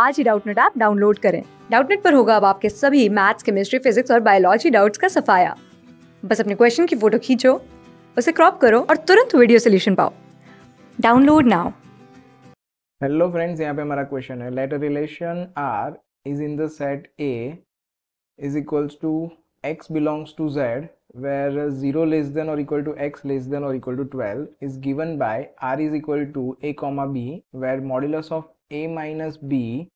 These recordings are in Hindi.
आज ही डाउटनेट ऐप डाउनलोड करें डाउटनेट पर होगा अब आपके सभी मैथ्स केमिस्ट्री फिजिक्स और बायोलॉजी डाउट्स का सफाया बस अपने क्वेश्चन की फोटो खींचो उसे क्रॉप करो और तुरंत वीडियो सोल्यूशन पाओ डाउनलोड नाउ हेलो फ्रेंड्स यहाँ पे हमारा क्वेश्चन है letter relation R is in the set A is equals to X belongs to Z where zero less than or equal to X less than or equal to twelve is given by R is equal to A comma B where modulus of a minus b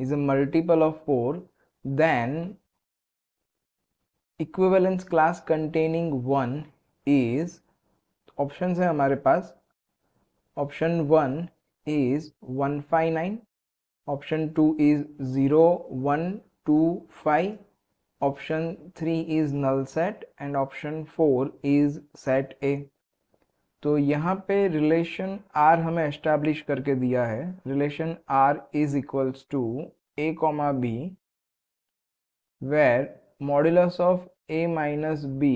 is a multiple of 4 then equivalence class containing 1 is options are hamare paas option 1 is 159 option 2 is 0 1 2 5 option 3 is null set and option 4 is set a तो यहाँ पे रिलेशन आर हमें एस्टेब्लिश करके दिया है relation R is equals to A comma B where modulus of A minus B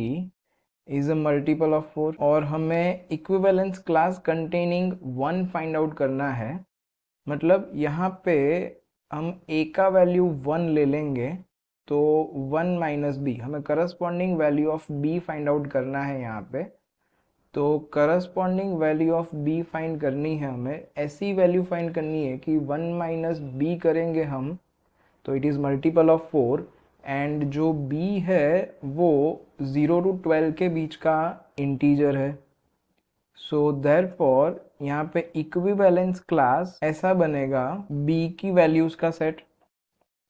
is a multiple of four और हमें equivalence class containing one find out करना है मतलब यहाँ पे हम ए का वैल्यू वन ले लेंगे तो वन माइनस बी हमें corresponding value of B find out करना है यहाँ पे तो corresponding value of B find करनी है हमें ऐसी वैल्यू फाइंड करनी है कि वन माइनस बी करेंगे हम तो it is multiple of four and जो बी है वो ज़ीरो टू ट्वेल्व के बीच का इंटीजर है सो देर फॉर यहाँ पे इक्वी बैलेंस क्लास ऐसा बनेगा बी की वैल्यूज़ का सेट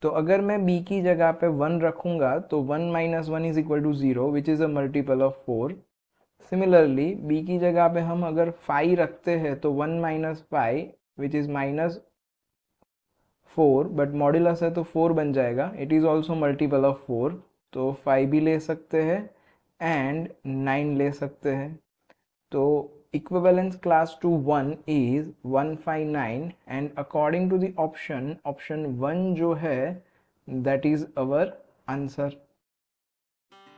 तो अगर मैं बी की जगह पे वन रखूँगा तो one minus one is equal to zero which is a multiple of four similarly b की जगह पे हम अगर फाइव रखते हैं तो one minus five which is minus four but modulus है तो फोर बन जाएगा it is also multiple of four तो फाइव भी ले सकते हैं एंड नाइन ले सकते हैं तो two one is one five nine and according to the option option one जो है दैट इज अवर आंसर